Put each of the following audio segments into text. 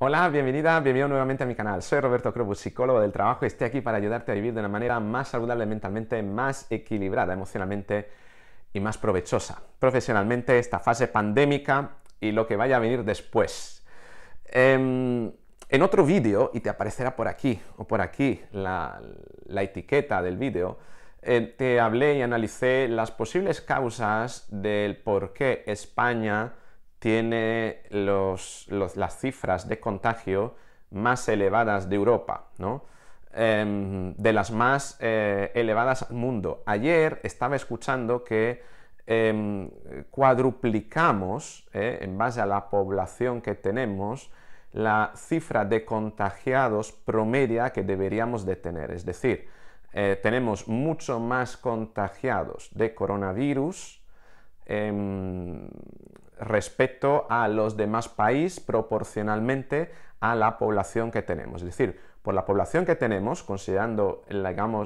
Hola, bienvenida, bienvenido nuevamente a mi canal. Soy Roberto Crobus, psicólogo del trabajo, y estoy aquí para ayudarte a vivir de una manera más saludable mentalmente, más equilibrada emocionalmente y más provechosa profesionalmente esta fase pandémica y lo que vaya a venir después. Em, en otro vídeo, y te aparecerá por aquí o por aquí la, etiqueta del vídeo, eh, te hablé y analicé las posibles causas del por qué España tiene las cifras de contagio más elevadas de Europa, em, de las más eh, elevadas al mundo. Ayer estaba escuchando que em, cuadruplicamos, eh, en base a la población que tenemos, la cifra de contagiados promedia que deberíamos de tener. Es decir, eh, tenemos mucho más contagiados de coronavirus em, respecto a los demás países proporcionalmente a la población que tenemos. Es decir, por la población que tenemos, considerando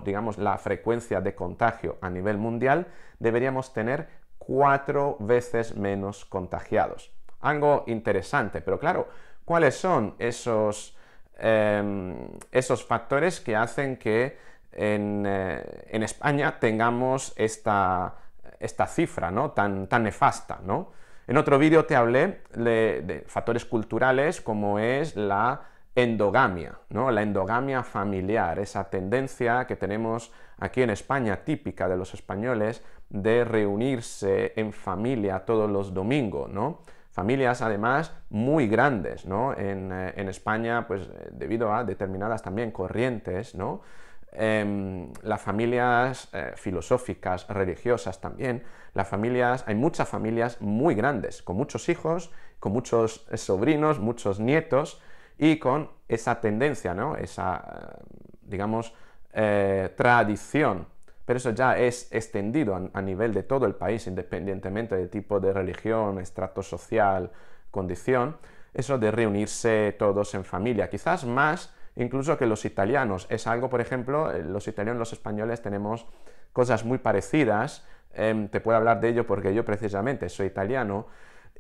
digamos, la frecuencia de contagio a nivel mundial, deberíamos tener cuatro veces menos contagiados. Algo interesante, pero claro, ¿cuáles son esos, em, esos factores que hacen que en, eh, España tengamos esta, cifra tan, nefasta? En otro vídeo te hablé de, factores culturales como es la endogamia, ¿no? la endogamia familiar, esa tendencia que tenemos aquí en España, típica de los españoles, de reunirse en familia todos los domingos, ¿no? Familias además muy grandes, eh, En, España, pues eh, debido a determinadas también corrientes, ¿no? Em, las familias eh, filosóficas, religiosas también, las familias, hay muchas familias muy grandes, con muchos hijos, con muchos eh, sobrinos, muchos nietos, y con esa tendencia, ¿no? Esa, eh, digamos, tradición. Pero eso ya es extendido a, a, nivel de todo el país, independientemente del tipo de religión, estrato social, condición. Eso de reunirse todos en familia, quizás más incluso que los italianos. Es algo, por ejemplo, eh, los italianos, los españoles tenemos cosas muy parecidas. Em, te puedo hablar de ello porque yo precisamente soy italiano.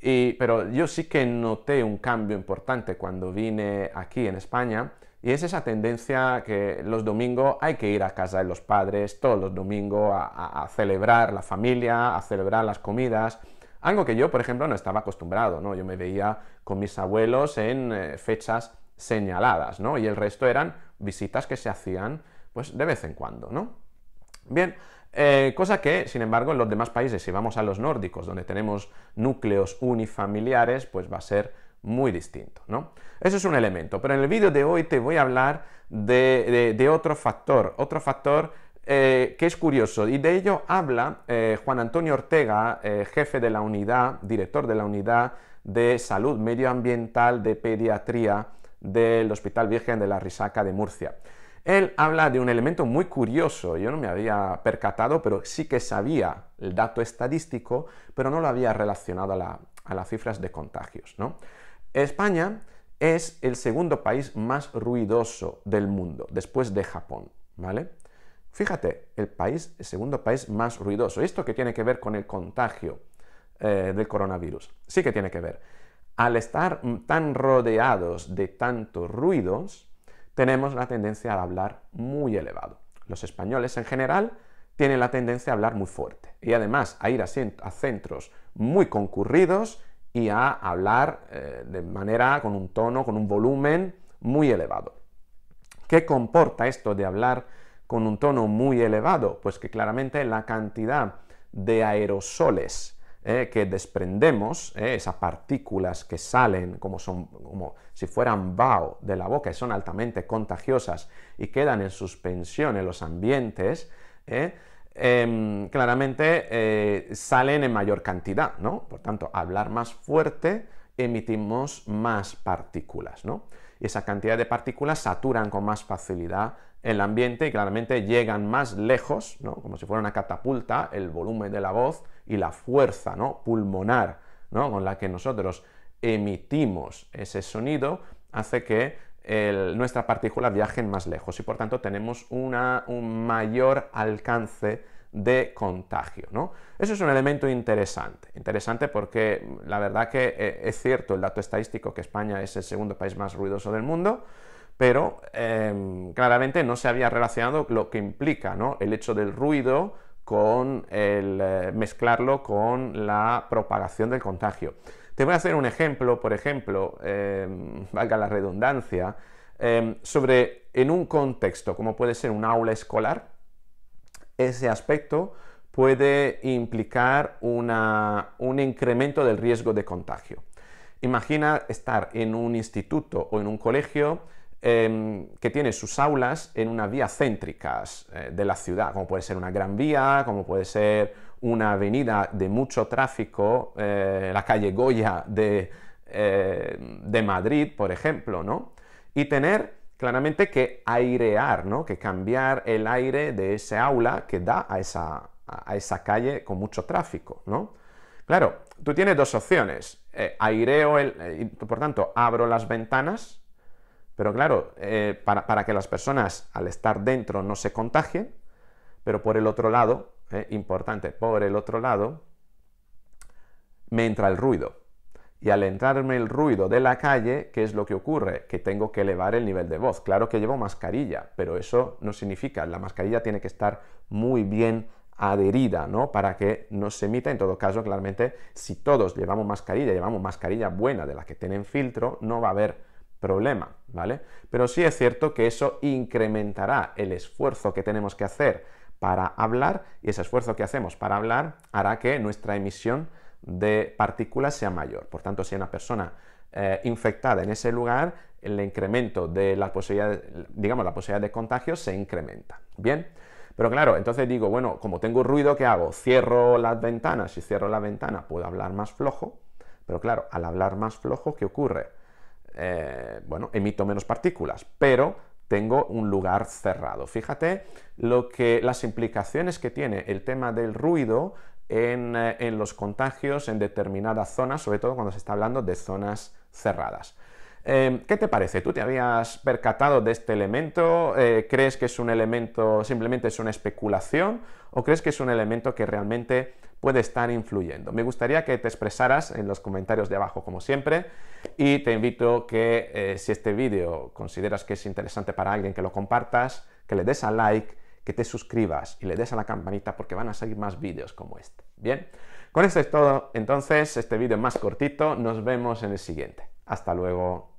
Y, pero yo sí que noté un cambio importante cuando vine aquí en España y es esa tendencia que los domingos hay que ir a casa de los padres, todos los domingos a, celebrar la familia, a celebrar las comidas, algo que yo, por ejemplo, no estaba acostumbrado, ¿no? Yo me veía con mis abuelos en eh, fechas señaladas, ¿no? Y el resto eran visitas que se hacían, pues, de vez en cuando, ¿no? Bien, eh, cosa que, sin embargo, en los demás países, si vamos a los nórdicos, donde tenemos núcleos unifamiliares, pues va a ser muy distinto, ¿no? Eso es un elemento, pero en el vídeo de hoy te voy a hablar de, otro factor, otro factor eh, que es curioso, y de ello habla eh, Juan Antonio Ortega, jefe de la unidad, director de la unidad de salud medioambiental de pediatría del Hospital Virgen de la Risaca de Murcia. Él habla de un elemento muy curioso, yo no me había percatado, pero sí que sabía el dato estadístico, pero no lo había relacionado a, las cifras de contagios. ¿no? España es el segundo país más ruidoso del mundo, después de Japón, ¿vale? Fíjate, el país, el segundo país más ruidoso. ¿Esto qué tiene que ver con el contagio eh, del coronavirus? Sí que tiene que ver al estar tan rodeados de tantos ruidos, tenemos la tendencia a hablar muy elevado. Los españoles en general tienen la tendencia a hablar muy fuerte y además a ir a, centros muy concurridos y a hablar eh, de manera con un tono, con un volumen muy elevado. ¿Qué comporta esto de hablar con un tono muy elevado? Pues que claramente la cantidad de aerosoles ¿eh? que desprendemos, ¿eh? esas partículas que salen como, son, si fueran vaho de la boca y son altamente contagiosas y quedan en suspensión en los ambientes, ¿eh? em, claramente salen en mayor cantidad, ¿no? Por tanto, hablar más fuerte, emitimos más partículas, ¿no? Y esa cantidad de partículas saturan con más facilidad el ambiente y claramente llegan más lejos, ¿no? como si fuera una catapulta, el volumen de la voz y la fuerza ¿no? pulmonar con la que nosotros emitimos ese sonido hace que nuestras partículas viajen más lejos y por tanto tenemos un mayor alcance de contagio. Eso es un elemento interesante, interesante porque mm, la verdad que eh, es cierto el dato estadístico que España es el segundo país más ruidoso del mundo, pero em, claramente no se había relacionado lo que implica el hecho del ruido con el eh, mezclarlo con la propagación del contagio. Te voy a hacer un ejemplo, por ejemplo, em, valga la redundancia, em, sobre en un contexto como puede ser un aula escolar, ese aspecto puede implicar un incremento del riesgo de contagio. Imagina estar en un instituto o en un colegio Em, que tiene sus aulas en unas vía céntricas eh, de la ciudad, como puede ser una gran vía, como puede ser una avenida de mucho tráfico, eh, la calle Goya eh, de, Madrid, por ejemplo, ¿no? Y tener claramente que airear, ¿no? Que cambiar el aire de ese aula que da a esa, calle con mucho tráfico, ¿no? Claro, tú tienes dos opciones. aireo, el, por tanto, abro las ventanas pero claro, eh, para, que las personas al estar dentro no se contagien, pero por el otro lado, eh, importante, por el otro lado, me entra el ruido. Y al entrarme el ruido de la calle, ¿qué es lo que ocurre? Que tengo que elevar el nivel de voz. Claro que llevo mascarilla, pero eso no significa, la mascarilla tiene que estar muy bien adherida, ¿no? Para que no se emita, en todo caso, claramente, si todos llevamos mascarilla, llevamos mascarilla buena de la que tienen filtro, no va a haber problema, ¿vale? Pero sí es cierto que eso incrementará el esfuerzo que tenemos que hacer para hablar y ese esfuerzo que hacemos para hablar hará que nuestra emisión de partículas sea mayor. Por tanto, si hay una persona eh, infectada en ese lugar, el incremento de la posibilidad, digamos, la posibilidad de contagio se incrementa. Bien, pero claro, entonces digo, bueno, como tengo ruido, ¿qué hago? Cierro las ventanas. Si cierro la ventana, puedo hablar más flojo. Pero claro, al hablar más flojo, ¿qué ocurre? Eh, bueno, emito menos partículas, pero tengo un lugar cerrado. Fíjate lo que las implicaciones que tiene el tema del ruido en, eh, los contagios en determinadas zonas, sobre todo cuando se está hablando de zonas cerradas. Em, ¿Qué te parece? ¿Tú te habías percatado de este elemento? Eh, ¿Crees que es un elemento, simplemente es una especulación? ¿O crees que es un elemento que realmente puede estar influyendo. Me gustaría que te expresaras en los comentarios de abajo, como siempre, y te invito que eh, si este vídeo consideras que es interesante para alguien, que lo compartas, que le des a like, que te suscribas y le des a la campanita porque van a salir más vídeos como este. Bien, con esto es todo. Entonces, este vídeo más cortito. Nos vemos en el siguiente. Hasta luego.